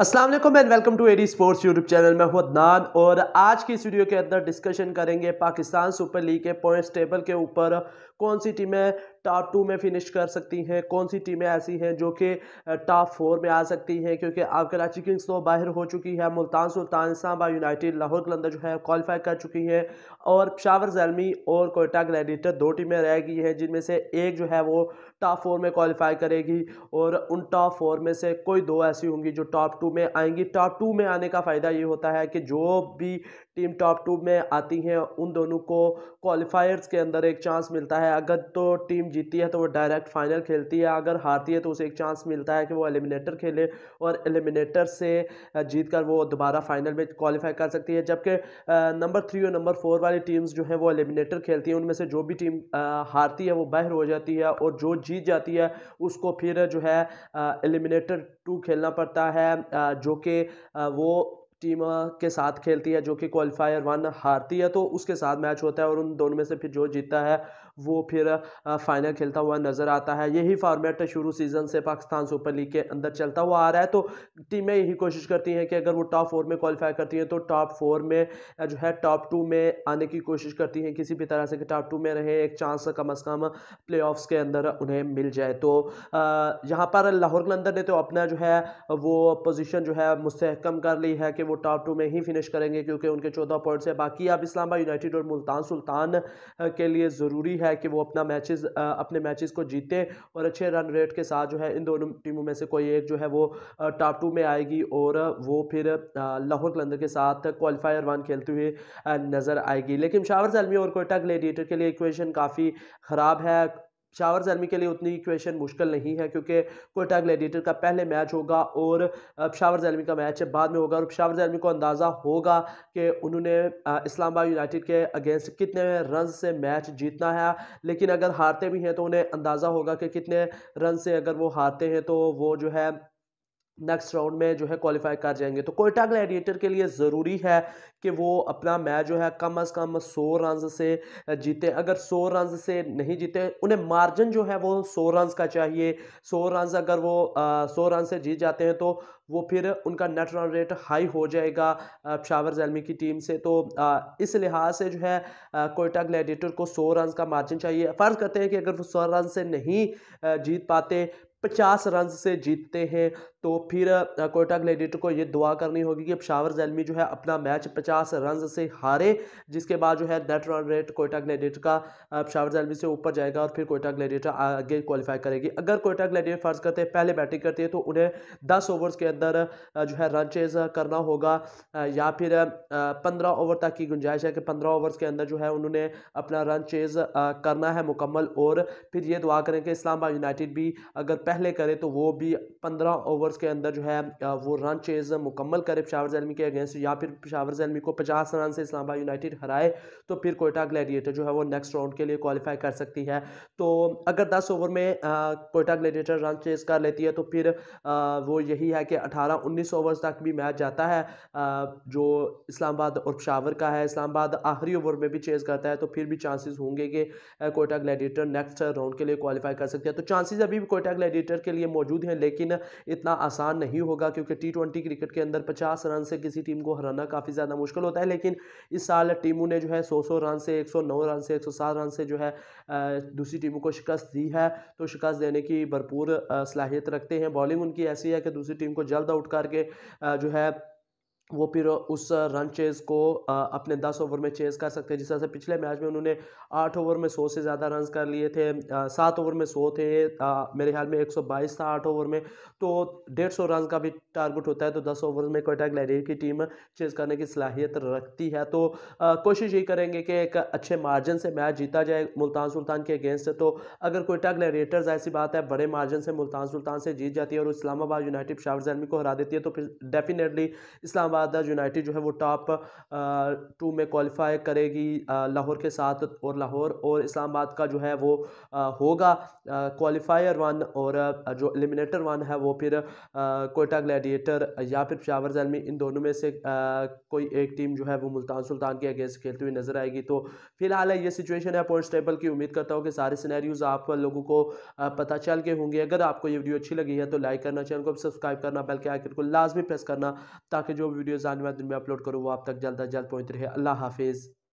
Aslam and welcome to AD sports YouTube channel मैं हूँ अदनान और आज की इस वीडियो के अंदर डिस्कशन करेंगे पाकिस्तान सुपर लीग के पॉइंट्स टेबल के ऊपर कौन सी टीमें टॉप टू में फिनिश कर सकती हैं कौन सी टीमें ऐसी हैं जो कि टॉप फोर में आ सकती हैं क्योंकि अब कराची किंग्स तो बाहर हो चुकी है मुल्तान सुल्तान सांबा यूनाइटेड लाहौर कलंदर जो है क्वालिफाई कर चुकी हैं और पशावर जैलमी और कोयटा ग्लैडिएटर दो टीमें रह गई हैं जिनमें से एक जो है वो टॉप फोर में क्वालिफाई करेगी और उन टॉप फोर में से कोई दो ऐसी होंगी जो टॉप टू में आएंगी टॉप टू में आने का फ़ायदा ये होता है कि जो भी टीम टॉप टू में आती हैं उन दोनों को क्वालिफायर्स के अंदर एक चांस मिलता है अगर तो टीम जीती है तो वो डायरेक्ट फाइनल खेलती है अगर हारती है तो उसे एक चांस मिलता है कि वो एलिमिनेटर खेले और एलिमिनेटर से जीत कर वो दोबारा फाइनल में क्वालिफाई कर सकती है जबकि नंबर थ्री और नंबर फोर वाली टीम्स जो हैं वो एलिमिनेटर खेलती हैं उनमें से जो भी टीम हारती है वो बाहर हो जाती है और जो जीत जाती है उसको फिर जो है एलिमिनेटर टू खेलना पड़ता है जो कि वो टीम के साथ खेलती है जो कि क्वालिफायर वन हारती है तो उसके साथ मैच होता है और उन दोनों में से फिर जो जीतता है वो फिर फाइनल खेलता हुआ नज़र आता है यही फॉर्मेट शुरू सीज़न से पाकिस्तान सुपर लीग के अंदर चलता हुआ आ रहा है तो टीमें यही कोशिश करती हैं कि अगर वो टॉप फोर में क्वालिफाई करती हैं तो टॉप फोर में जो है टॉप टू में आने की कोशिश करती हैं किसी भी तरह से कि टॉप टू में रहे एक चांस कम अज़ कम प्ले के अंदर उन्हें मिल जाए तो यहाँ पर लाहौर अंदर ने तो अपना जो है वो पोजिशन जो है मुस्तकम कर ली है कि वो टॉप टू में ही फिनिश करेंगे क्योंकि उनके चौदह पॉइंट्स हैं बाकी अब इस्लामाबाद यूनाइटेड और मुल्तान सुल्तान के लिए ज़रूरी है कि वो अपना मैचेस अपने मैचेस को जीतें और अच्छे रन रेट के साथ जो है इन दोनों टीमों में से कोई एक जो है वो टॉप टू में आएगी और वो फिर लाहौर कलंदर के साथ क्वालिफायर वन खेलते हुए नज़र आएगी लेकिन शावर सलमी और कोयटा ग्लेडिएटर के लिए इक्वेशन काफ़ी ख़राब है शावर जर्मी के लिए उतनी इक्वेशन मुश्किल नहीं है क्योंकि कोटा ग्लैडिएटर का पहले मैच होगा और शावर जर्मी का मैच बाद में होगा और शावर जर्मी को अंदाज़ा होगा कि उन्होंने इस्लामाबाद यूनाइटेड के अगेंस्ट कितने रन से मैच जीतना है लेकिन अगर हारते भी हैं तो उन्हें अंदाज़ा होगा कि कितने रन से अगर वो हारते हैं तो वो जो है नेक्स्ट राउंड में जो है क्वालिफाई कर जाएंगे तो कोयटा ग्लैडिएटर के लिए ज़रूरी है कि वो अपना मैच जो है कम अज़ कम सौ रन से जीते अगर सौ रन से नहीं जीते उन्हें मार्जिन जो है वो सौ रन का चाहिए सौ रन अगर वो सौ रन से जीत जाते हैं तो वो फिर उनका नेट रन रेट हाई हो जाएगा शावर जैलमी की टीम से तो इस लिहाज से जो है कोयटा ग्लैडिएटर को सौ रन का मार्जिन चाहिए फ़र्ज़ करते हैं कि अगर वो सौ रन से नहीं जीत पाते पचास रन से जीतते हैं तो फिर कोयटा ग्लेडिएटर को ये दुआ करनी होगी कि शावर जैलमी जो है अपना मैच पचास रन से हारे जिसके बाद जो है net run rate Quetta gladiator का शावर जैलमी से ऊपर जाएगा और फिर कोयटा ग्लेडिएटर आगे क्वालिफाई करेगी अगर कोयटा ग्लेडिएटर फर्ज करते हैं पहले बैटिंग करती है तो उन्हें दस ओवर्स के अंदर जो है रन चेज करना होगा या फिर पंद्रह ओवर तक की गुंजाइश है कि पंद्रह ओवर्स के अंदर जो है उन्होंने अपना रन चेज करना है मुकम्मल और फिर ये दुआ करें कि इस्लामाबाद यूनाइटेड भी अगर पहले करे तो वो भी पंद्रह ओवर्स के अंदर जो है वो रन चेज मुकम्मल करे पिशावर जलमी के अगेंस्ट या फिर पिशावर जैलमी को पचास रन से इस्लाबाद यूनाइटेड हराए तो फिर कोयटा ग्लैडिएटर जो है वो नेक्स्ट राउंड के लिए क्वालिफाई कर सकती है तो अगर दस ओवर में कोयटा ग्लैडिएटर रन चेज कर लेती है तो फिर वो यही है कि अठारह उन्नीस ओवर तक भी मैच जाता है जो इस्लामाबाद और पिशावर का है इस्लामाबाद आखिरी ओवर में भी चेज करता है तो फिर भी चांसेस होंगे कि कोयटा ग्लैडिएटर नेक्स्ट राउंड के लिए क्वालिफाई कर सकती है तो चांसेस अभी भी कोयटा ग्लैडिएटर क्रिकेटर के लिए मौजूद हैं लेकिन इतना आसान नहीं होगा क्योंकि टी ट्वेंटी क्रिकेट के अंदर पचास रन से किसी टीम को हराना काफ़ी ज़्यादा मुश्किल होता है लेकिन इस साल टीमों ने जो है सौ सौ रन से एक सौ नौ रन से एक सौ सात रन से जो है दूसरी टीमों को शिकस्त दी है तो शिकस्त देने की भरपूर सलाहियत रखते हैं बॉलिंग उनकी ऐसी है कि दूसरी टीम को जल्द आउट करके जो है वो फिर उस रन चेज़ को अपने दस ओवर में चेज़ कर सकते हैं जिस तरह से पिछले मैच में उन्होंने आठ ओवर में सौ से ज़्यादा रन कर लिए थे सात ओवर में सौ थे मेरे ख्याल में एक सौ बाईस था आठ ओवर में तो डेढ़ सौ रन का भी टारगेट होता है तो दस ओवर में कोयटा ग्लैडियर की टीम चेज़ करने की सलाहियत रखती है तो कोशिश यही करेंगे कि एक अच्छे मार्जिन से मैच जीता जाए मुल्तान सुल्तान के अगेंस्ट तो अगर कोयटा ग्लैडिएटर्स ऐसी बात है बड़े मार्जिन से मुल्तान सुल्तान से जीत जाती है और इस्लामाबाद यूनाइटेड शाहजमी को हरा देती है तो फिर डेफिनेटली इस्लामाबाद बाद यूनाइटेड जो है वो टॉप टू में क्वालिफाई करेगी लाहौर के साथ और लाहौर और इस्लामाबाद का जो है वो होगा क्वालिफायर वन और जो एलिमिनेटर वन है वो फिर कोयटा ग्लैडिएटर या फिर पिशावर जलमी इन दोनों में से कोई एक टीम जो है वो मुल्तान सुल्तान के अगेंस्ट खेलती हुई नज़र आएगी तो फिलहाल ये सिचुएशन है पॉइंट टेबल की उम्मीद करता हूँ कि सारे सिनेरियोज़ आप लोगों को पता चल के होंगे अगर आपको ये वीडियो अच्छी लगी है तो लाइक करना चैनल को सब्सक्राइब करना बल्कि आखिर को लाजमी प्रेस करना ताकि जो वीडियो वीडियोज़ आने वाले दिन में अपलोड करूँ वो आप तक जल्द अज जल्द पहुँच रहे अल्लाह हाफिज़